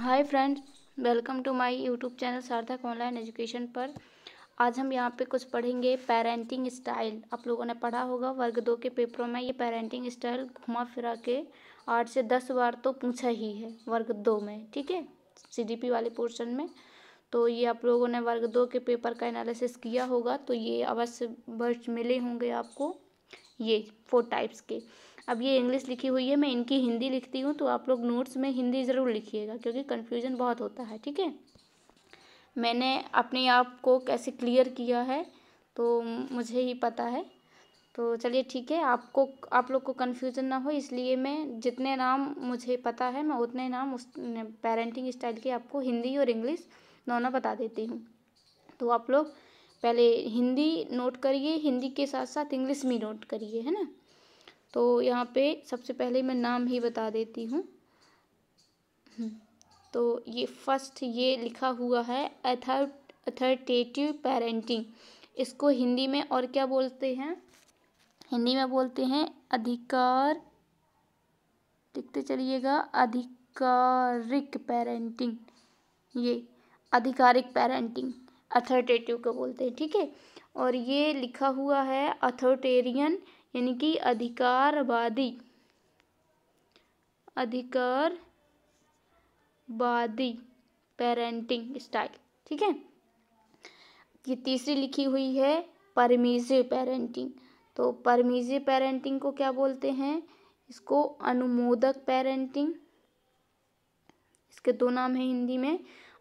Hi friends welcome to my YouTube channel Sarthak online education पर आज हम यहाँ पे कुछ पढ़ेंगे पेरेंटिंग स्टाइल आप लोगों ने पढ़ा होगा वर्ग दो के पेपरों में ये पेरेंटिंग स्टाइल घुमा फिरा के आठ से दस बार तो पूछा ही है वर्ग दो में ठीक है सीडीपी वाले पोर्शन में तो ये आप लोगों ने वर्ग दो के पेपर का एनालिसिस किया होगा तो ये अवश्य वर्ष मिले होंगे आपको ये फोर टाइप्स के अब ये इंग्लिश लिखी हुई है मैं इनकी हिंदी लिखती हूँ तो आप लोग नोट्स में हिंदी ज़रूर लिखिएगा क्योंकि कन्फ्यूज़न बहुत होता है ठीक है मैंने अपने आप को कैसे क्लियर किया है तो मुझे ही पता है तो चलिए ठीक है आपको आप लोग को कन्फ्यूज़न ना हो इसलिए मैं जितने नाम मुझे पता है मैं उतने नाम उस पेरेंटिंग स्टाइल के आपको हिंदी और इंग्लिश दोनों बता देती हूँ तो आप लोग पहले हिंदी नोट करिए हिंदी के साथ साथ इंग्लिश भी नोट करिए है ना तो यहाँ पे सबसे पहले मैं नाम ही बता देती हूँ हम्म, तो ये फर्स्ट ये लिखा हुआ है अथर अथरटेटिव पेरेंटिंग इसको हिंदी में और क्या बोलते हैं हिंदी में बोलते हैं अधिकार लिखते चलिएगा अधिकारिक पेरेंटिंग ये आधिकारिक पेरेंटिंग अथॉरिटेटिव को बोलते हैं ठीक है और ये लिखा हुआ है अथॉरिटेरियन यानी कि अधिकारवादी अधिकारवादी पेरेंटिंग स्टाइल ठीक है ये तीसरी लिखी हुई है परमिजिव पेरेंटिंग तो परमिजिव पेरेंटिंग को क्या बोलते हैं इसको अनुमोदक पेरेंटिंग इसके दो नाम है हिंदी में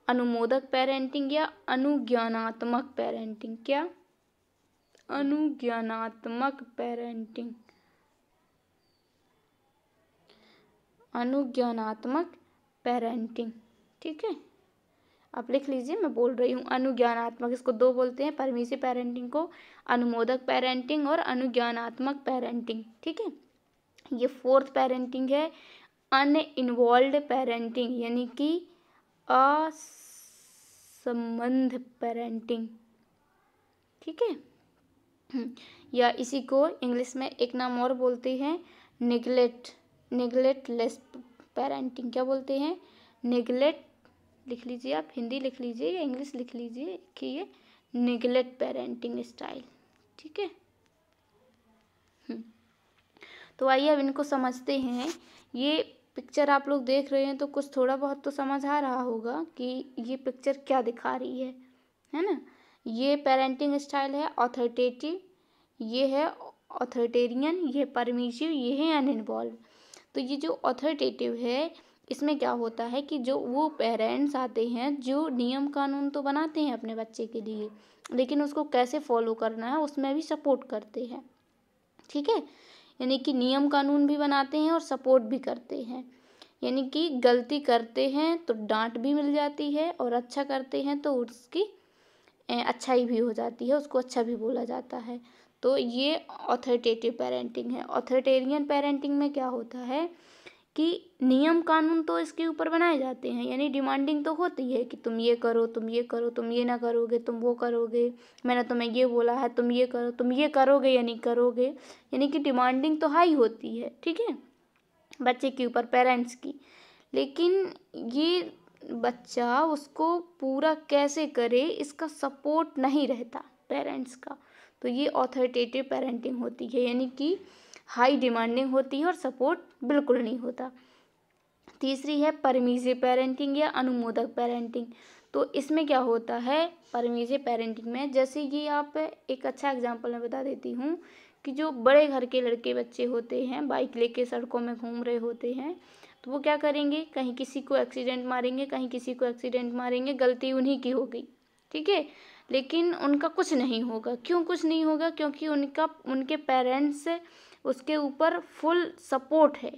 अनुमोदक पेरेंटिंग या अनुज्ञानात्मक पेरेंटिंग क्या अनुज्ञानात्मक पेरेंटिंग अनुज्ञानात्मक पेरेंटिंग ठीक है आप लिख लीजिए मैं बोल रही हूँ अनुज्ञानात्मक इसको दो बोलते हैं परमिशी पेरेंटिंग को अनुमोदक पेरेंटिंग और अनुज्ञानात्मक पेरेंटिंग ठीक है ये फोर्थ पेरेंटिंग है अन इन्वॉल्व पेरेंटिंग यानी कि असंबंध पेरेंटिंग ठीक है या इसी को इंग्लिश में एक नाम और बोलते हैं निगलेट निगलेट लेस पेरेंटिंग क्या बोलते हैं निगलेट लिख लीजिए आप हिंदी लिख लीजिए या इंग्लिश लिख लीजिए कि ये निगलेट पेरेंटिंग स्टाइल ठीक है हम्म, तो आइए अब इनको समझते हैं ये पिक्चर आप लोग देख रहे हैं तो कुछ थोड़ा बहुत तो समझ आ रहा होगा कि ये पिक्चर क्या दिखा रही है है ना ये पेरेंटिंग स्टाइल है ऑथोरिटेटिव ये है ऑथोरिटेरियन ये परमिशिव ये है अनइन्वॉल्व तो ये जो ऑथोरिटेटिव है इसमें क्या होता है कि जो वो पेरेंट्स आते हैं जो नियम कानून तो बनाते हैं अपने बच्चे के लिए लेकिन उसको कैसे फॉलो करना है उसमें भी सपोर्ट करते हैं ठीक है यानी कि नियम कानून भी बनाते हैं और सपोर्ट भी करते हैं यानी कि गलती करते हैं तो डांट भी मिल जाती है और अच्छा करते हैं तो उसकी अच्छाई भी हो जाती है उसको अच्छा भी बोला जाता है तो ये ऑथोरिटेटिव पेरेंटिंग है ऑथोरिटेरियन पेरेंटिंग में क्या होता है कि नियम कानून तो इसके ऊपर बनाए जाते हैं यानी डिमांडिंग तो होती है कि तुम ये करो तुम ये करो तुम ये ना करोगे तुम वो करोगे मैंने तुम्हें ये बोला है तुम ये करो तुम ये करोगे या नहीं करोगे यानी कि डिमांडिंग तो हाई होती है ठीक है बच्चे के ऊपर पेरेंट्स की लेकिन ये बच्चा उसको पूरा कैसे करे इसका सपोर्ट नहीं रहता पेरेंट्स का तो ये ऑथोरिटेटिव पेरेंटिंग होती है यानी कि हाई डिमांडिंग होती है और सपोर्ट बिल्कुल नहीं होता तीसरी है परमीज़े पेरेंटिंग या अनुमोदक पेरेंटिंग तो इसमें क्या होता है परमीज़े पेरेंटिंग में जैसे कि आप एक अच्छा एग्जांपल मैं बता देती हूँ कि जो बड़े घर के लड़के बच्चे होते हैं बाइक लेके सड़कों में घूम रहे होते हैं तो वो क्या करेंगे कहीं किसी को एक्सीडेंट मारेंगे कहीं किसी को एक्सीडेंट मारेंगे गलती उन्हीं की हो गई ठीक है लेकिन उनका कुछ नहीं होगा क्यों कुछ नहीं होगा क्योंकि उनका उनके पेरेंट्स उसके ऊपर फुल सपोर्ट है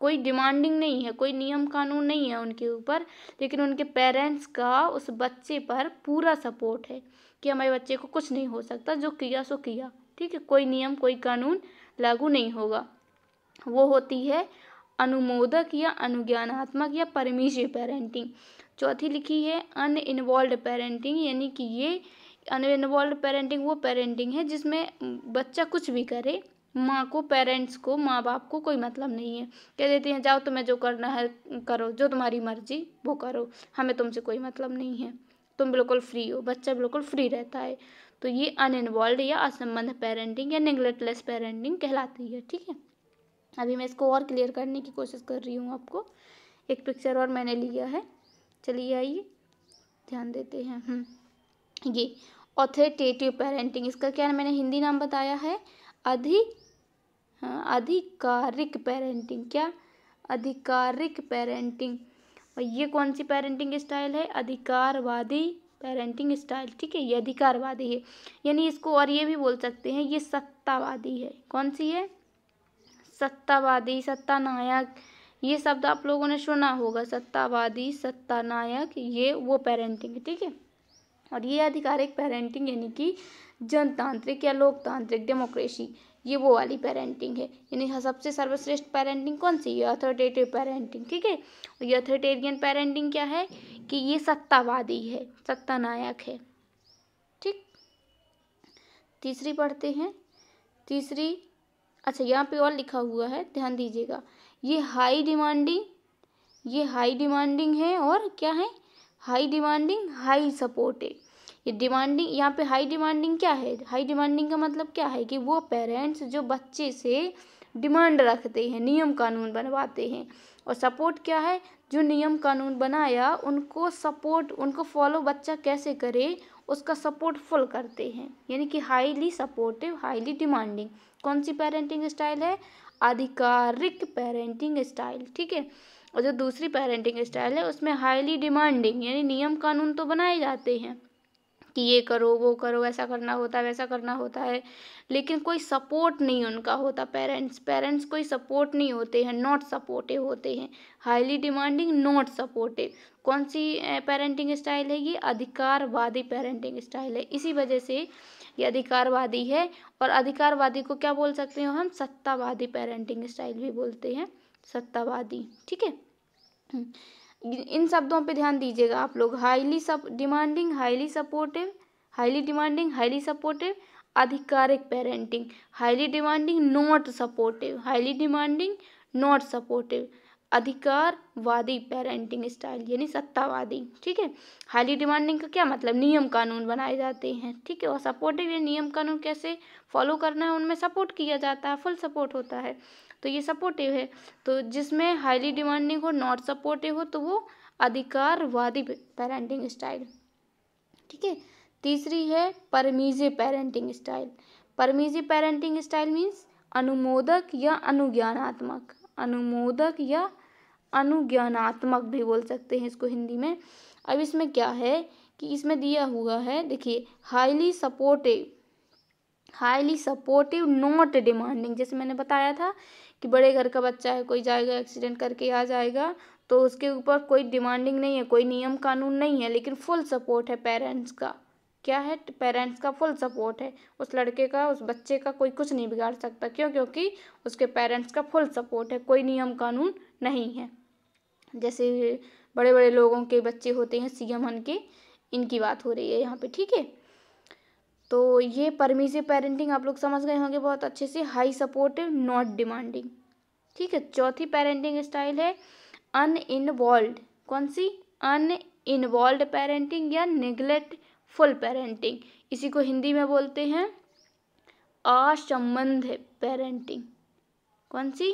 कोई डिमांडिंग नहीं है कोई नियम कानून नहीं है उनके ऊपर लेकिन उनके पेरेंट्स का उस बच्चे पर पूरा सपोर्ट है कि हमारे बच्चे को कुछ नहीं हो सकता जो किया सो किया ठीक है कोई नियम कोई कानून लागू नहीं होगा वो होती है अनुमोदक या अनुज्ञानात्मक या परमिशिव पेरेंटिंग चौथी लिखी है अन इन्वॉल्व पेरेंटिंग यानी कि ये अन इन्वॉल्व पेरेंटिंग वो पेरेंटिंग है जिसमें बच्चा कुछ भी करे माँ को पेरेंट्स को माँ बाप को कोई मतलब नहीं है कह देते हैं जाओ तुम्हें जो करना है करो जो तुम्हारी मर्जी वो करो हमें तुमसे कोई मतलब नहीं है तुम बिल्कुल फ्री हो बच्चा बिल्कुल फ्री रहता है तो ये अनइन्वॉल्व या असंबंध पेरेंटिंग या निगलेक्टलेस पेरेंटिंग कहलाती है ठीक है अभी मैं इसको और क्लियर करने की कोशिश कर रही हूँ आपको एक पिक्चर और मैंने लिया है चलिए आइए ध्यान देते हैं हम्म। ये ऑथेटेटिव पेरेंटिंग इसका क्या मैंने हिंदी नाम बताया है अधि हाँ, आधिकारिक पेरेंटिंग क्या आधिकारिक पेरेंटिंग और ये कौन सी पेरेंटिंग स्टाइल है अधिकारवादी पेरेंटिंग स्टाइल ठीक है ये अधिकारवादी है यानी इसको और ये भी बोल सकते हैं ये सत्तावादी है कौन सी है सत्तावादी सत्तानायक ये शब्द आप लोगों ने सुना होगा सत्तावादी सत्तानायक ये वो पेरेंटिंग ठीक है और ये आधिकारिक पेरेंटिंग यानी कि जनतांत्रिक या लोकतांत्रिक डेमोक्रेसी ये वो वाली पेरेंटिंग है यानी हाँ, सबसे सर्वश्रेष्ठ पेरेंटिंग कौन सी है अथॉरिटेटिव पेरेंटिंग ठीक है और ये अथॉरिटेरियन पेरेंटिंग क्या है कि ये सत्तावादी है सत्तानायक है ठीक तीसरी पढ़ते हैं तीसरी अच्छा यहाँ पे और लिखा हुआ है ध्यान दीजिएगा ये हाई डिमांडिंग ये हाई डिमांडिंग है और क्या है हाई डिमांडिंग हाई सपोर्टेड ये डिमांडिंग यहाँ पे हाई डिमांडिंग क्या है हाई डिमांडिंग का मतलब क्या है कि वो पेरेंट्स जो बच्चे से डिमांड रखते हैं नियम कानून बनवाते हैं और सपोर्ट क्या है जो नियम कानून बनाया उनको सपोर्ट उनको फॉलो बच्चा कैसे करे उसका सपोर्ट फुल करते हैं यानी कि हाईली सपोर्टिव हाईली डिमांडिंग कौन सी पेरेंटिंग स्टाइल है आधिकारिक पेरेंटिंग स्टाइल ठीक है और जो दूसरी पेरेंटिंग स्टाइल है उसमें हाईली डिमांडिंग यानी नियम कानून तो बनाए जाते हैं कि ये करो वो करो ऐसा करना होता है वैसा करना होता है लेकिन कोई सपोर्ट नहीं उनका होता पेरेंट्स पेरेंट्स कोई सपोर्ट नहीं होते हैं नॉट सपोर्टिव होते हैं हाईली डिमांडिंग नॉट सपोर्टिव कौन सी पेरेंटिंग स्टाइल है ये अधिकारवादी पेरेंटिंग स्टाइल है इसी वजह से ये अधिकारवादी है और अधिकारवादी को क्या बोल सकते हो हम सत्तावादी पेरेंटिंग स्टाइल भी बोलते हैं सत्तावादी ठीक है इन शब्दों पे ध्यान दीजिएगा आप लोग हाईली सप demanding highly supportive highly demanding highly supportive आधिकारिक parenting highly demanding not supportive highly demanding not supportive अधिकारवादी पेरेंटिंग स्टाइल यानी सत्तावादी ठीक है हाईली डिमांडिंग का क्या मतलब नियम कानून बनाए जाते हैं ठीक है और सपोर्टिव ये नियम कानून कैसे फॉलो करना है उनमें सपोर्ट किया जाता है फुल सपोर्ट होता है तो ये सपोर्टिव है तो जिसमें हाईली डिमांडिंग हो नॉट सपोर्टिव हो तो वो अधिकारवादी पेरेंटिंग स्टाइल ठीक है तीसरी है permissive parenting style permissive parenting style means अनुमोदक या अनुज्ञानात्मक अनुमोदक या अनुज्ञानात्मक भी बोल सकते हैं इसको हिंदी में अब इसमें क्या है कि इसमें दिया हुआ है देखिए highly supportive highly supportive not demanding जैसे मैंने बताया था कि बड़े घर का बच्चा है कोई जाएगा एक्सीडेंट करके आ जाएगा तो उसके ऊपर कोई डिमांडिंग नहीं है कोई नियम कानून नहीं है लेकिन फुल सपोर्ट है पेरेंट्स का क्या है पेरेंट्स का फुल सपोर्ट है उस लड़के का उस बच्चे का कोई कुछ नहीं बिगाड़ सकता क्यों क्योंकि उसके पेरेंट्स का फुल सपोर्ट है कोई नियम कानून नहीं है जैसे बड़े बड़े लोगों के बच्चे होते हैं सी एम के इनकी बात हो रही है यहाँ पे ठीक है तो ये परमिसिव पेरेंटिंग आप लोग समझ गए होंगे बहुत अच्छे से हाई सपोर्टिव नॉट डिमांडिंग ठीक है चौथी पेरेंटिंग स्टाइल है अन इन्वॉल्व कौन सी अन इन्वॉल्व पेरेंटिंग या फुल पेरेंटिंग इसी को हिंदी में बोलते हैं असंबंध पेरेंटिंग कौन सी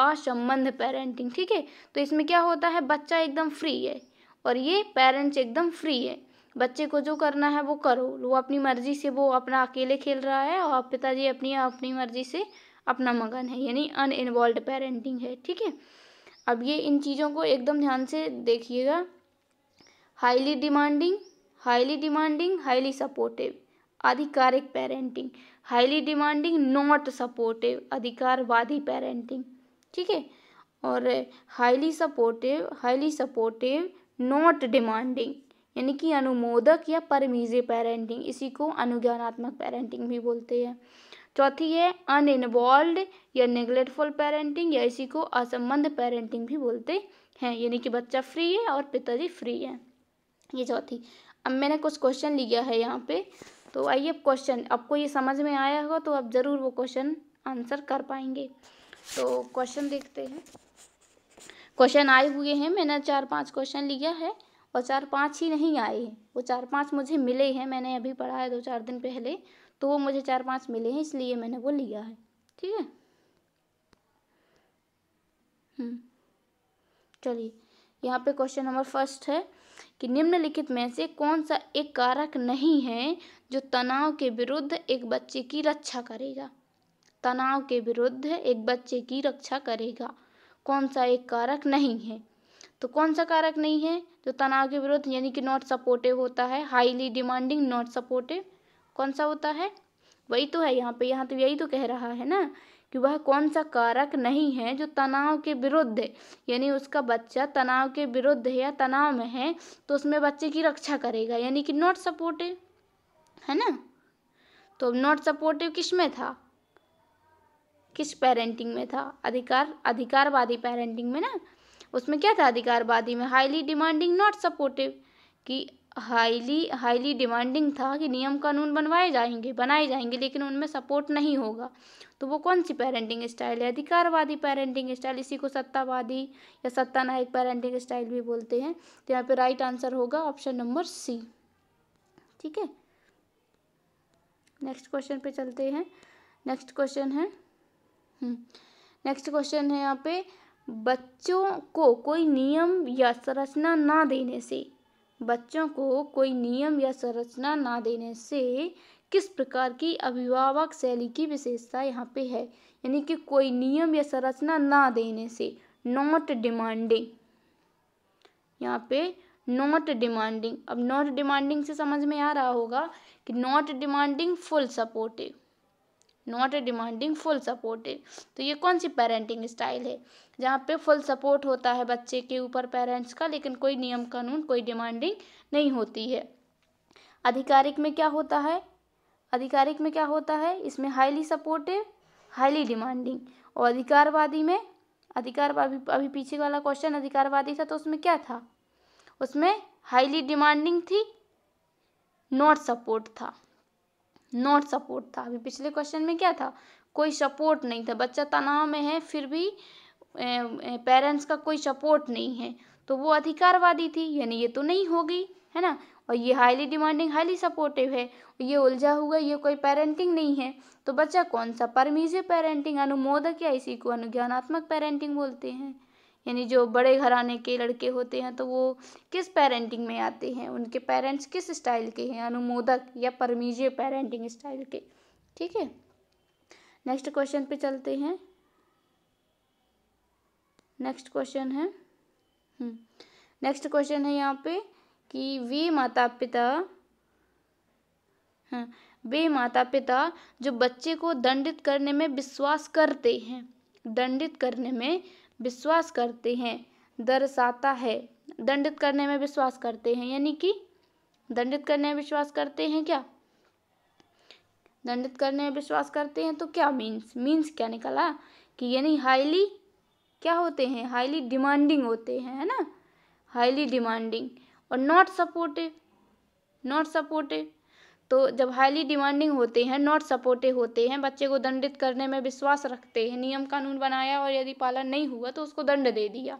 असंबंध पेरेंटिंग ठीक है तो इसमें क्या होता है बच्चा एकदम फ्री है और ये पेरेंट्स एकदम फ्री है बच्चे को जो करना है वो करो वो अपनी मर्जी से वो अपना अकेले खेल रहा है और पिताजी अपनी अपनी मर्जी से अपना मगन है यानी अनइन्वॉल्व पेरेंटिंग है ठीक है अब ये इन चीज़ों को एकदम ध्यान से देखिएगा highly demanding highly demanding highly supportive आधिकारिक parenting highly demanding not supportive अधिकारवादी पेरेंटिंग ठीक है और highly supportive highly supportive not demanding यानी कि अनुमोदक या परमीजे पेरेंटिंग इसी को अनुज्ञानात्मक पेरेंटिंग भी बोलते हैं चौथी है अन इन्वॉल्व या निगलेक्टफुल पेरेंटिंग या इसी को असंबंध पेरेंटिंग भी बोलते हैं यानी कि बच्चा फ्री है और पिताजी फ्री है ये चौथी अब मैंने कुछ क्वेश्चन लिया है यहाँ पे तो आइए क्वेश्चन आपको ये समझ में आया होगा तो आप ज़रूर वो क्वेश्चन आंसर कर पाएंगे तो क्वेश्चन देखते हैं क्वेश्चन आए हुए हैं मैंने चार पांच क्वेश्चन लिया है और चार पांच ही नहीं आए हैं वो चार पांच मुझे मिले हैं मैंने अभी पढ़ा है दो चार दिन पहले तो वो मुझे चार पांच मिले हैं इसलिए मैंने वो लिया है ठीक है हम्म। चलिए यहाँ पे क्वेश्चन नंबर फर्स्ट है कि निम्नलिखित में से कौन सा एक कारक नहीं है जो तनाव के विरुद्ध एक बच्चे की रक्षा करेगा तनाव के विरुद्ध एक बच्चे की रक्षा करेगा कौन सा एक कारक नहीं है तो कौन सा कारक नहीं है जो तनाव के विरुद्ध यानी कि नॉट सपोर्टिव होता है हाईली डिमांडिंग नॉट सपोर्टिव कौन सा होता है वही तो है यहाँ पे यहाँ तो यही तो कह रहा है ना कि वह कौन सा कारक नहीं है जो तनाव के विरुद्ध यानी उसका बच्चा तनाव के विरुद्ध है या तनाव में है तो उसमें बच्चे की रक्षा करेगा यानी कि नॉट सपोर्टिव है ना तो नॉट सपोर्टिव किस में था किस पेरेंटिंग में था अधिकार अधिकारवादी पेरेंटिंग में ना उसमें क्या था अधिकारवादी में हाईली डिमांडिंग नॉट सपोर्टिव कि हाईली हाईली डिमांडिंग था कि नियम कानून बनवाए जाएंगे बनाए जाएंगे लेकिन उनमें सपोर्ट नहीं होगा तो वो कौन सी पेरेंटिंग स्टाइल है अधिकारवादी पेरेंटिंग स्टाइल इसी को सत्तावादी या सत्ता नायक पेरेंटिंग स्टाइल भी बोलते हैं तो यहाँ पे राइट आंसर होगा ऑप्शन नंबर सी ठीक है नेक्स्ट क्वेश्चन पे चलते हैं नेक्स्ट क्वेश्चन है नेक्स्ट हम्म। क्वेश्चन है यहाँ पे बच्चों को कोई नियम या संरचना ना देने से बच्चों को कोई नियम या संरचना ना देने से किस प्रकार की अभिभावक शैली की विशेषता यहाँ पे है यानी कि कोई नियम या संरचना ना देने से नॉट डिमांडिंग यहाँ पे नॉट डिमांडिंग अब नॉट डिमांडिंग से समझ में आ रहा होगा कि not demanding full supportive not a demanding full supportive तो ये कौन सी पेरेंटिंग स्टाइल है जहाँ पे फुल सपोर्ट होता है बच्चे के ऊपर पेरेंट्स का लेकिन कोई नियम कानून कोई डिमांडिंग नहीं होती है आधिकारिक में क्या होता है आधिकारिक में क्या होता है इसमें हाईली सपोर्टिव हाईली डिमांडिंग और अधिकारवादी में अधिकार अभी अभी पीछे वाला क्वेश्चन अधिकारवादी था तो उसमें क्या था उसमें हाईली डिमांडिंग थी नॉट सपोर्ट था नॉट सपोर्ट था अभी पिछले क्वेश्चन में क्या था कोई सपोर्ट नहीं था बच्चा तनाव में है फिर भी पेरेंट्स का कोई सपोर्ट नहीं है तो वो अधिकारवादी थी यानी ये तो नहीं होगी है ना और ये हाईली डिमांडिंग हाईली सपोर्टिव है ये उलझा हुआ ये कोई पेरेंटिंग नहीं है तो बच्चा कौन सा परमिजिव पेरेंटिंग अनुमोदक या इसी को अनुज्ञानात्मक पेरेंटिंग बोलते हैं यानी जो बड़े घराने के लड़के होते हैं तो वो किस पेरेंटिंग में आते हैं उनके पेरेंट्स किस स्टाइल के हैं अनुमोदक या परमीजे पेरेंटिंग स्टाइल के ठीक है नेक्स्ट क्वेश्चन पे चलते हैं नेक्स्ट क्वेश्चन है नेक्स्ट हम्म। क्वेश्चन है यहाँ पे कि वे माता पिता हाँ, वे माता पिता जो बच्चे को दंडित करने में विश्वास करते हैं दंडित करने में विश्वास करते हैं दर्शाता है दंडित करने में विश्वास करते हैं यानी कि दंडित करने में विश्वास करते हैं क्या दंडित करने में विश्वास करते हैं तो क्या मीन्स मीन्स क्या निकला कि यानी हाईली क्या होते हैं हाईली डिमांडिंग होते हैं है ना हाईली डिमांडिंग और नॉट सपोर्टिव नॉट सपोर्टिव तो जब हाईली डिमांडिंग होते हैं नॉट सपोर्टिव होते हैं बच्चे को दंडित करने में विश्वास रखते हैं नियम कानून बनाया और यदि पालन नहीं हुआ तो उसको दंड दे दिया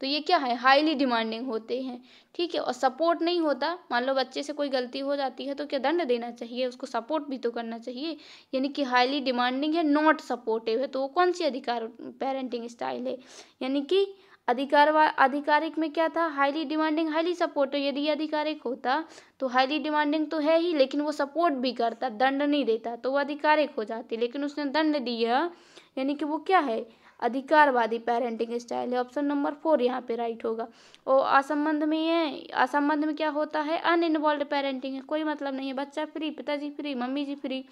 तो ये क्या है हाईली डिमांडिंग होते हैं ठीक है और सपोर्ट नहीं होता मान लो बच्चे से कोई गलती हो जाती है तो क्या दंड देना चाहिए उसको सपोर्ट भी तो करना चाहिए यानी कि हाईली डिमांडिंग है नॉट सपोर्टिव है तो वो कौन सी अधिकार पेरेंटिंग स्टाइल है यानी कि अधिकार आधिकारिक में क्या था हाईली डिमांडिंग हाईली सपोर्टर यदि आधिकारिक होता तो हाईली डिमांडिंग तो है ही लेकिन वो सपोर्ट भी करता दंड नहीं देता तो वो आधिकारिक हो जाती लेकिन उसने दंड दिया यानी कि वो क्या है अधिकारवादी पेरेंटिंग स्टाइल है ऑप्शन नंबर फोर यहाँ पे राइट होगा और असंबंध में ये असंबंध में क्या होता है अन इन्वॉल्व पेरेंटिंग है कोई मतलब नहीं है बच्चा फ्री पिताजी फ्री मम्मी जी फ्री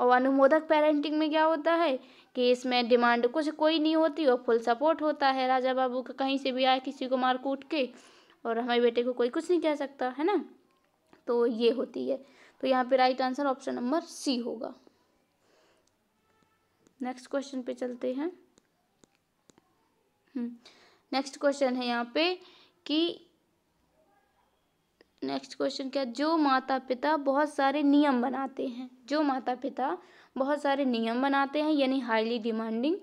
और अनुमोदक पेरेंटिंग में क्या होता है कि इसमें डिमांड कुछ कोई नहीं होती और फुल सपोर्ट होता है राजा बाबू का कहीं से भी आए किसी को मार कूट के और हमारे बेटे को कोई कुछ नहीं कह सकता है ना तो ये होती है तो यहाँ पे right answer option number C होगा नेक्स्ट क्वेश्चन पे चलते हैं नेक्स्ट हम्म, क्वेश्चन है यहाँ पे कि नेक्स्ट क्वेश्चन क्या जो माता पिता बहुत सारे नियम बनाते हैं जो माता पिता बहुत सारे नियम बनाते हैं यानी हाईली डिमांडिंग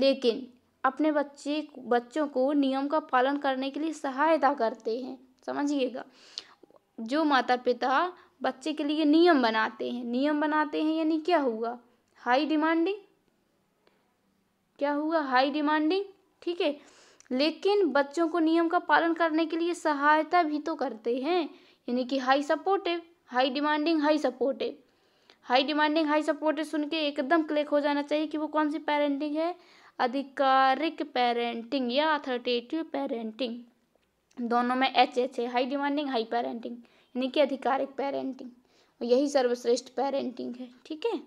लेकिन अपने बच्चे बच्चों को नियम का पालन करने के लिए सहायता करते हैं समझिएगा जो माता पिता बच्चे के लिए नियम बनाते हैं नियम बनाते हैं यानी क्या हुआ हाई डिमांडिंग क्या हुआ हाई डिमांडिंग ठीक है लेकिन बच्चों को नियम का पालन करने के लिए सहायता भी तो करते हैं यानी कि high supportive high demanding high supportive high demanding high supported सुन के एकदम क्लिक हो जाना चाहिए कि वो कौन सी पेरेंटिंग है आधिकारिक पेरेंटिंग या अथॉरिटेटिव पेरेंटिंग दोनों में एच एच है हाई डिमांडिंग हाई पेरेंटिंग यानी कि आधिकारिक पेरेंटिंग यही सर्वश्रेष्ठ पेरेंटिंग है ठीक है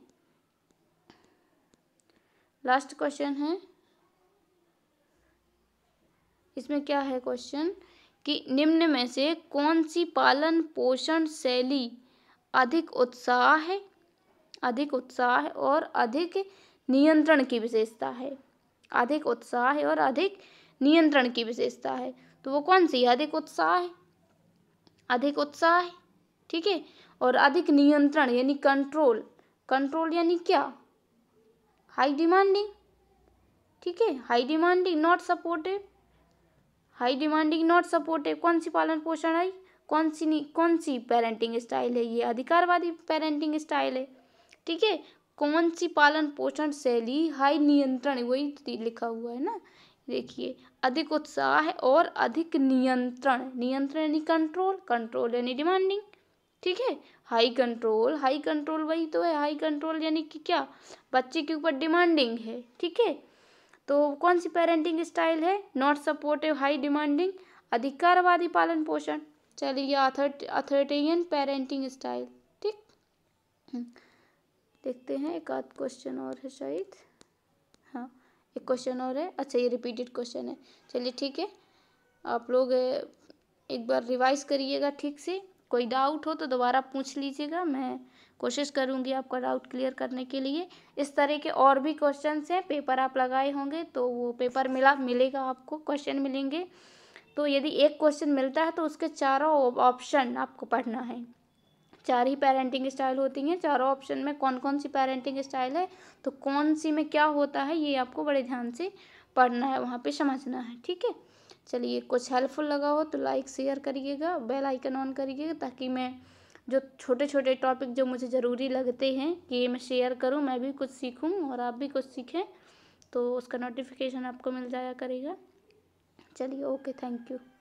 लास्ट क्वेश्चन है इसमें क्या है क्वेश्चन कि निम्न में से कौन सी पालन पोषण शैली अधिक उत्साह है अधिक उत्साह और अधिक नियंत्रण की विशेषता है अधिक उत्साह और अधिक नियंत्रण की विशेषता है तो वो कौन सी अधिक उत्साह अधिक उत्साह ठीक है और अधिक नियंत्रण यानी कंट्रोल कंट्रोल यानी क्या हाई डिमांडिंग ठीक है high demanding not supportive high demanding not supportive कौन सी पालन पोषण है कौन सी कौन सी पेरेंटिंग स्टाइल है ये अधिकारवादी पेरेंटिंग स्टाइल है ठीक है कौन सी पालन पोषण शैली हाई नियंत्रण वही लिखा हुआ है ना देखिए अधिक उत्साह और अधिक नियंत्रण नियंत्रण यानी कंट्रोल कंट्रोल यानी डिमांडिंग ठीक है हाई कंट्रोल हाई कंट्रोल वही तो है हाई कंट्रोल यानी कि क्या बच्चे के ऊपर डिमांडिंग है ठीक है तो कौन सी पेरेंटिंग स्टाइल है नॉट सपोर्टिव हाई डिमांडिंग अधिकारवादी पालन पोषण चलिए अथर्टेरियन पेरेंटिंग स्टाइल ठीक देखते हैं एक आध क्वेश्चन और है शायद हाँ एक क्वेश्चन और है अच्छा ये रिपीटेड क्वेश्चन है चलिए ठीक है आप लोग एक बार रिवाइज करिएगा ठीक से कोई डाउट हो तो दोबारा पूछ लीजिएगा मैं कोशिश करूँगी आपका डाउट क्लियर करने के लिए इस तरह के और भी क्वेश्चन हैं पेपर आप लगाए होंगे तो वो पेपर मिला मिलेगा आपको क्वेश्चन मिलेंगे तो यदि एक क्वेश्चन मिलता है तो उसके चारों ऑप्शन आपको पढ़ना है चार ही पेरेंटिंग स्टाइल होती हैं चारों ऑप्शन में कौन कौन सी पेरेंटिंग स्टाइल है तो कौन सी में क्या होता है ये आपको बड़े ध्यान से पढ़ना है वहाँ पे समझना है ठीक है चलिए कुछ हेल्पफुल लगा हो तो लाइक शेयर करिएगा बेल आइकन ऑन करिएगा ताकि मैं जो छोटे छोटे टॉपिक जो मुझे ज़रूरी लगते हैं कि ये मैं शेयर करूँ मैं भी कुछ सीखूँ और आप भी कुछ सीखें तो उसका नोटिफिकेशन आपको मिल जाया करेगा चलिए ओके थैंक यू